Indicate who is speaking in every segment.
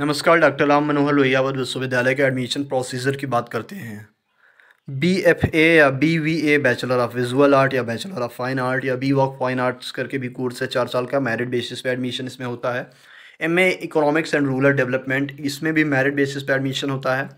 Speaker 1: नमस्कार डॉक्टर राम मनोहर लोहियावत विश्वविद्यालय के एडमिशन प्रोसीजर की बात करते हैं बी एफ ए या B V A bachelor of visual art या बैचलर ऑफ फाइन आर्ट या बी वॉक फाइन आर्ट्स करके भी कोर्स है चार साल का मेरिट बेसिस पे एडमिशन इसमें होता है M A economics and rural development इसमें भी मेरिट बेसिस पे एडमिशन होता है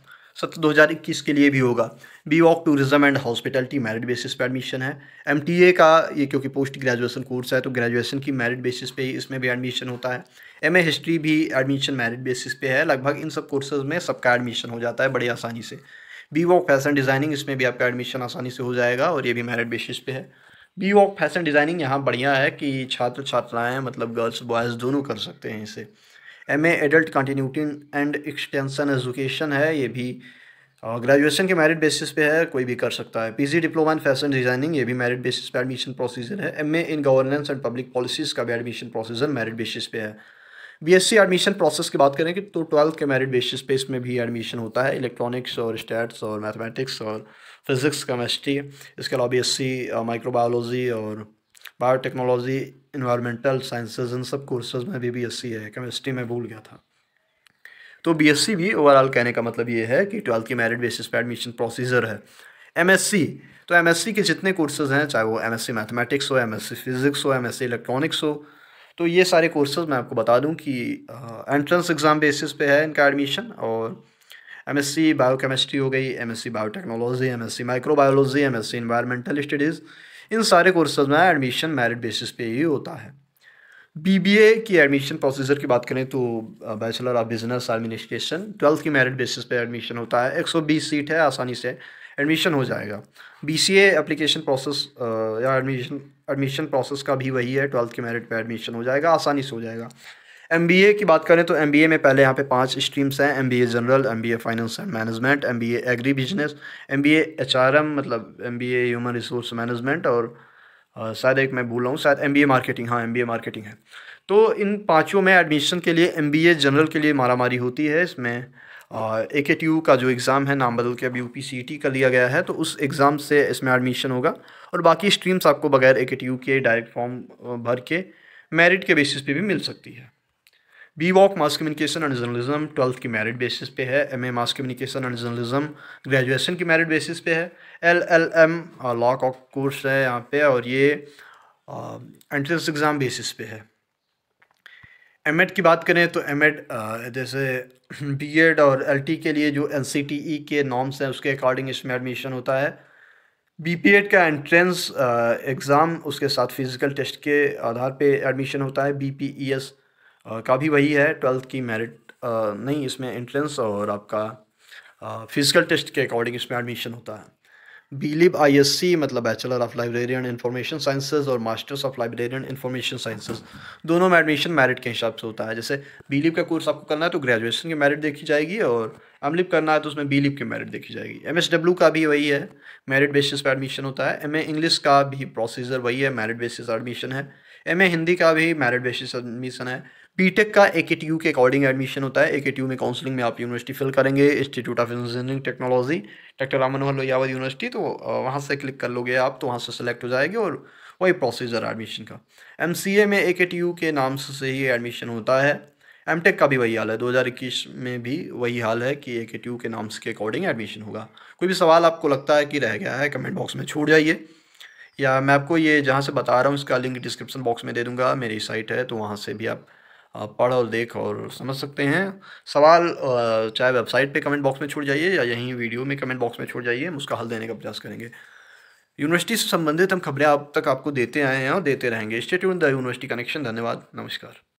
Speaker 1: सत्र इक्कीस के लिए भी होगा B Voc tourism and hospitality merit basis पे एडमिशन है एम का ये क्योंकि पोस्ट ग्रेजुएशन कोर्स है तो ग्रेजुएशन की मेरिट बेसिस पे इसमें भी एडमिशन होता है एम हिस्ट्री भी एडमिशन मेरिट बेसिस पे है लगभग इन सब कोर्सेज में सबका एडमिशन हो जाता है बड़ी आसानी से बी वॉक फैशन डिज़ाइनिंग इसमें भी आपका एडमिशन आसानी से हो जाएगा और ये भी मेरिट बेसिस पे है बी वॉक फैशन डिज़ाइनिंग यहाँ बढ़िया है कि छात्र छात्राएँ मतलब गर्ल्स बॉयज़ दोनों कर सकते हैं इसे M adult continuity and extension education है ये भी ग्रेजुएशन के मेरिट बेसिस पे है कोई भी कर सकता है PG diploma in fashion designing ये भी मेरिट बेसिस पे एडमिशन प्रोसीजर है MA in governance and public policies का भी एडमिशन प्रोसीजर मेरिट बेसिस पे है बीएससी एडमिशन प्रोसेस की बात करें कि तो ट्वेल्थ के मेरिट बेसिस पे इसमें भी एडमिशन होता है इलेक्ट्रॉनिक्स और स्टैट्स और मैथमेटिक्स और फिजिक्स केमिस्ट्री इसके अलावा बी एस सी माइक्रोबायोलॉजी और बायो टेक्नोलॉजी इन्वायरमेंटल साइंसेज इन सब कोर्सेज में भी बीएससी है केमिस्ट्री में भूल गया था तो बीएससी भी ओवरऑल कहने का मतलब ये है कि ट्वेल्थ की मेरिट बेसिस पर एडमिशन प्रोसीजर है एमएससी तो एमएससी के जितने कोर्सेज हैं चाहे वो एमएससी मैथमेटिक्स हो एमएससी फिजिक्स हो एमएससी इलेक्ट्रॉनिक्स हो तो ये सारे कोर्सेज मैं आपको बता दूँ कि एंट्रेंस एग्ज़ाम बेसिस पे है इनका एडमिशन और M S C bio chemistry हो गई M S C bio technology micro biology M microbiology C environmental studies इन सारे कोर्सेज में एडमिशन मेरिट बेसिस पे ही होता है बीबीए की एडमिशन प्रोसीजर की बात करें तो bachelor of business administration twelfth की मेरिट बेसिस पे एडमिशन होता है 120 सीट है आसानी से एडमिशन हो जाएगा बीसीए एप्लीकेशन प्रोसेस या एडमिशन एडमिशन प्रोसेस का भी वही है ट्वेल्थ की मेरिट पे एडमिशन हो जाएगा आसानी से हो जाएगा एम बी ए की बात करें तो एम बी ए में पहले यहाँ पे पांच स्ट्रीम्स हैं M B A general M B A finance and management M B A agri business M B H R M मतलब M B A human resource management और शायद एक मैं भूल रहा हूँ शायद एम बी ए मार्केटिंग हाँ एम बी ए मार्केटिंग है तो इन पाँचों में एडमिशन के लिए एम बी ए जनरल के लिए मारामारी होती है इसमें ए के टी यू का जो एग्ज़ाम है नाम बदल के अब यू पी सी टी का लिया गया है तो उस एग्ज़ाम से इसमें एडमिशन होगा और बाकी स्ट्रीम्स आपको बगैर ए के टी यू के डायरेक्ट फॉर्म भर के मेरिट के बेसिस पे भी मिल सकती है B Voc mass communication and journalism twelfth की मेरिट बेसिस पे है M A mass communication and journalism graduation की मेरिट बेसिस पे है एल एल एम लॉ का कोर्स है यहाँ पे और ये एंट्रेंस एग्ज़ाम बेसिस पे है एम एड की बात करें तो एम एड uh, जैसे बी एड और एल टी के लिए जो एन सी टी ई के नॉर्म्स हैं उसके अकॉर्डिंग इसमें एडमिशन होता है बी पी एड का एंट्रेंस एग्ज़ाम uh, उसके साथ फिज़िकल टेस्ट के आधार पे एडमिशन होता है बी पी ई एस का भी वही है ट्वेल्थ की मेरिट नहीं इसमें एंट्रेंस और आपका फिजिकल टेस्ट के अकॉर्डिंग इसमें एडमिशन होता है बीलिब आईएससी मतलब bachelor of librarian information sciences और masters of librarian information sciences दोनों में एडमिशन मेरिट के हिसाब से होता है जैसे बीलिब का कोर्स आपको करना है तो ग्रेजुएशन की मेरिट देखी जाएगी और एमलिप करना है तो उसमें लिप की मेरिट देखी जाएगी एम एस का भी वही है मेरिट बेसिस पर एडमिशन होता है एम ए इंग्लिश का भी प्रोसीजर वही है मेरिट बेसिस एडमिशन है एम ए हिंदी का भी मेरिट बेसिस एडमिशन है बीटेक का ए के टी यू के अकॉर्डिंग एडमिशन होता है ए के टी यू में काउंसलिंग में आप यूनिवर्सिटी फिल करेंगे institute of engineering technology doctor Ram Manohar लोहियावत यूनिवर्सिटी तो वहाँ से क्लिक कर लोगे आप तो वहाँ से सेलेक्ट हो जाएगी और वही प्रोसीजर एडमिशन का एम सी ए में ए के टी यू के नाम से ही एडमिशन होता है एम टेक का भी वही हाल है इक्कीस में भी वही हाल है कि ए के टी यू के नाम के अकॉर्डिंग एडमिशन होगा कोई भी सवाल आपको लगता है कि रह गया है कमेंट बॉक्स में छूट जाइए या मैं आपको ये जहाँ से बता रहा हूँ इसका लिंक डिस्क्रिप्शन बॉक्स में दे दूँगा मेरी साइट है तो वहाँ से भी आप पढ़ और देख और समझ सकते हैं सवाल चाहे वेबसाइट पे कमेंट बॉक्स में छोड़ जाइए या यहीं वीडियो में कमेंट बॉक्स में छोड़ जाइए हम उसका हल देने का प्रयास करेंगे यूनिवर्सिटी से संबंधित हम खबरें आप तक आपको देते आए हैं और देते रहेंगे स्टेट द यूनिवर्सिटी कनेक्शन धन्यवाद नमस्कार